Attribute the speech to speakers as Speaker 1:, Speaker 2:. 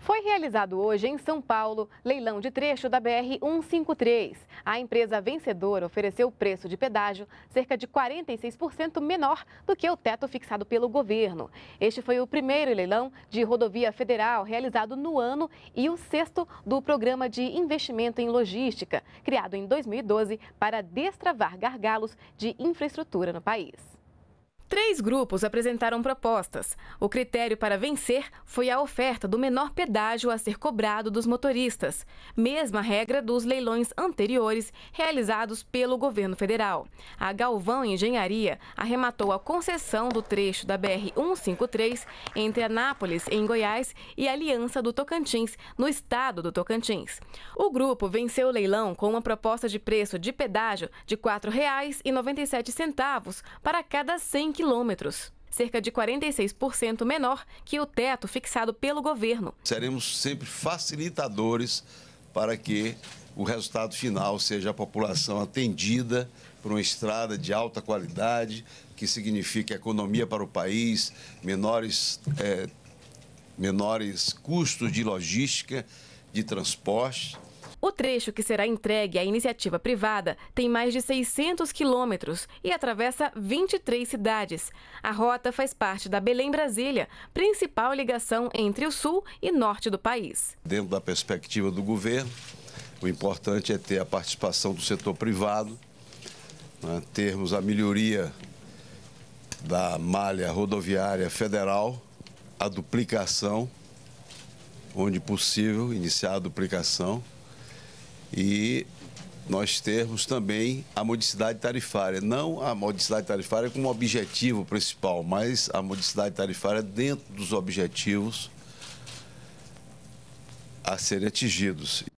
Speaker 1: Foi realizado hoje em São Paulo leilão de trecho da BR-153. A empresa vencedora ofereceu preço de pedágio cerca de 46% menor do que o teto fixado pelo governo. Este foi o primeiro leilão de rodovia federal realizado no ano e o sexto do Programa de Investimento em Logística, criado em 2012 para destravar gargalos de infraestrutura no país. Três grupos apresentaram propostas. O critério para vencer foi a oferta do menor pedágio a ser cobrado dos motoristas, mesma regra dos leilões anteriores realizados pelo governo federal. A Galvão Engenharia arrematou a concessão do trecho da BR-153 entre Anápolis, em Goiás, e Aliança do Tocantins, no estado do Tocantins. O grupo venceu o leilão com uma proposta de preço de pedágio de R$ 4,97 para cada 100 quilômetros, cerca de 46% menor que o teto fixado pelo governo.
Speaker 2: Seremos sempre facilitadores para que o resultado final seja a população atendida por uma estrada de alta qualidade, que significa economia para o país, menores, é, menores custos de logística, de transporte
Speaker 1: o trecho que será entregue à iniciativa privada tem mais de 600 quilômetros e atravessa 23 cidades. A rota faz parte da Belém-Brasília, principal ligação entre o sul e norte do país.
Speaker 2: Dentro da perspectiva do governo, o importante é ter a participação do setor privado, né, termos a melhoria da malha rodoviária federal, a duplicação, onde possível, iniciar a duplicação e nós termos também a modicidade tarifária. Não a modicidade tarifária como objetivo principal, mas a modicidade tarifária dentro dos objetivos a serem atingidos.